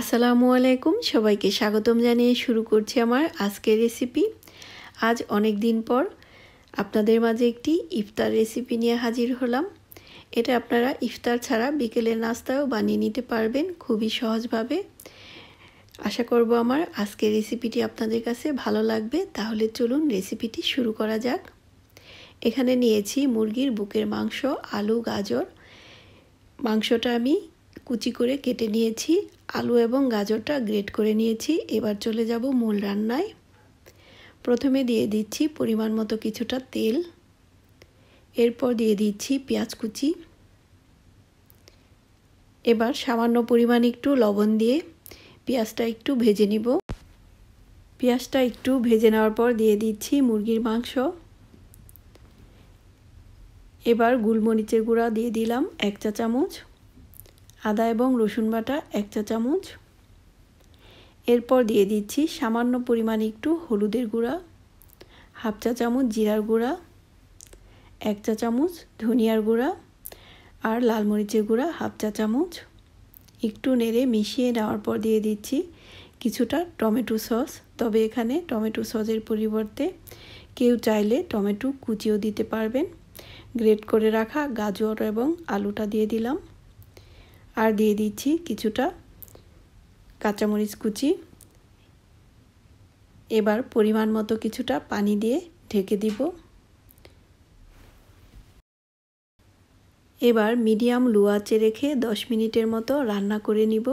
আসসালামু আলাইকুম সবাইকে স্বাগতম জানিয়ে শুরু করছি আমার আজকের রেসিপি আজ অনেক দিন পর আপনাদের মাঝে একটি ইফতার রেসিপি নিয়ে হাজির হলাম এটা আপনারা ইফতার ছাড়া বিকেলের নাস্তাও বানিয়ে নিতে পারবেন খুবই সহজভাবে আশা করব আমার আজকের রেসিপিটি আপনাদের কাছে ভালো লাগবে তাহলে চলুন রেসিপিটি শুরু করা যাক এখানে নিয়েছি মুরগির বুকের মাংস আলু গাজর মাংসটা আমি কুচি করে কেটে নিয়েছি আলু এবং গাজরটা গ্রেট করে নিয়েছি এবার চলে যাব মূল রান্নায় প্রথমে দিয়ে দিচ্ছি পরিমাণ মতো কিছুটা তেল এরপর দিয়ে দিচ্ছি পেঁয়াজ কুচি এবার সামান্য পরিমাণ একটু লবণ দিয়ে পেঁয়াজটা একটু ভেজে নিব পেঁয়াজটা একটু ভেজে নেওয়ার পর দিয়ে দিচ্ছি মুরগির মাংস এবার গুলমরিচের গুঁড়া দিয়ে দিলাম এক চা চামচ আদা এবং রসুন বাটা এক চা চামচ এরপর দিয়ে দিচ্ছি সামান্য পরিমাণ একটু হলুদের গুঁড়া হাফ চা চামচ জিরার গুঁড়া এক চা চামচ ধনিয়ার গুঁড়া আর লাল মরিচের গুঁড়া হাফ চা চামচ একটু নেড়ে মিশিয়ে নেওয়ার পর দিয়ে দিচ্ছি কিছুটা টমেটো সস তবে এখানে টমেটো সসের পরিবর্তে কেউ চাইলে টমেটো কুচিও দিতে পারবেন গ্রেট করে রাখা গাজর এবং আলুটা দিয়ে দিলাম আর দিয়ে দিচ্ছি কিছুটা কাঁচামরিচ কুচি এবার পরিমাণ মতো কিছুটা পানি দিয়ে ঢেকে দিব এবার মিডিয়াম লো আঁচে রেখে দশ মিনিটের মতো রান্না করে নিব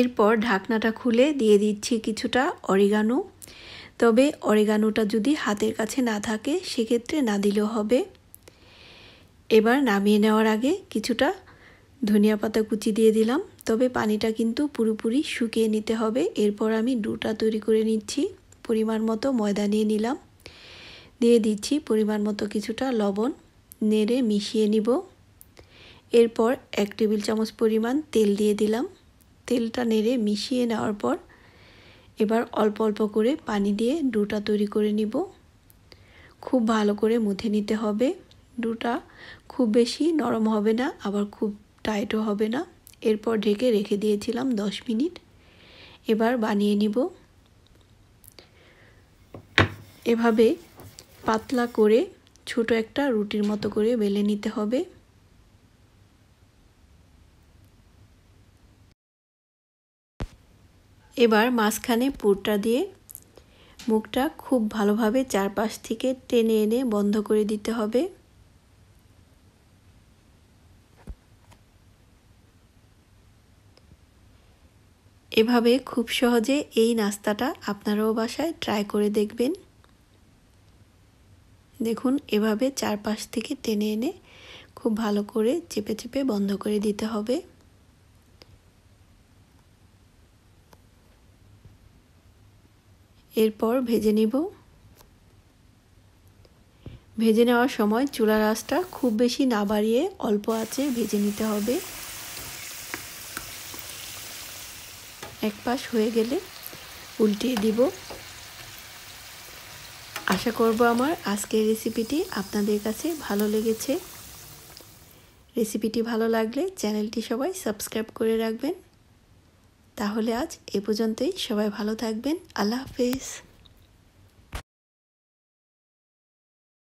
এরপর ঢাকনাটা খুলে দিয়ে দিচ্ছি কিছুটা অরিগানো তবে অরিগানোটা যদি হাতের কাছে না থাকে সেক্ষেত্রে না দিলেও হবে এবার নামিয়ে নেওয়ার আগে কিছুটা ধনিয়া পাতা কুচি দিয়ে দিলাম তবে পানিটা কিন্তু পুরোপুরি শুকিয়ে নিতে হবে এরপর আমি ডুটা তৈরি করে নিচ্ছি পরিমাণ মতো ময়দা নিয়ে নিলাম দিয়ে দিচ্ছি পরিমাণ মতো কিছুটা লবণ নেড়ে মিশিয়ে নিব এরপর এক টেবিল চামচ পরিমাণ তেল দিয়ে দিলাম তেলটা নেড়ে মিশিয়ে নেওয়ার পর এবার অল্প অল্প করে পানি দিয়ে ডুটা তৈরি করে নিব খুব ভালো করে মুথে নিতে হবে ডুটা খুব বেশি নরম হবে না আবার খুব টাইটও হবে না এরপর ঢেকে রেখে দিয়েছিলাম 10 মিনিট এবার বানিয়ে নিব এভাবে পাতলা করে ছোট একটা রুটির মতো করে বেলে নিতে হবে এবার মাঝখানে পুরটা দিয়ে মুখটা খুব ভালোভাবে চারপাশ থেকে টেনে এনে বন্ধ করে দিতে হবে এভাবে খুব সহজে এই নাস্তাটা আপনারাও বাসায় ট্রাই করে দেখবেন দেখুন এভাবে চারপাশ থেকে টেনে এনে খুব ভালো করে চেপে চেপে বন্ধ করে দিতে হবে এরপর ভেজে নিব ভেজে নেওয়ার সময় চুলার আঁচটা খুব বেশি না বাড়িয়ে অল্প আঁচে ভেজে নিতে হবে এক পাশ হয়ে গেলে উল্টিয়ে দিব আশা করব আমার আজকের রেসিপিটি আপনাদের কাছে ভালো লেগেছে রেসিপিটি ভালো লাগলে চ্যানেলটি সবাই সাবস্ক্রাইব করে রাখবেন তাহলে আজ এ পর্যন্তই সবাই ভালো থাকবেন আল্লাহ হাফেজ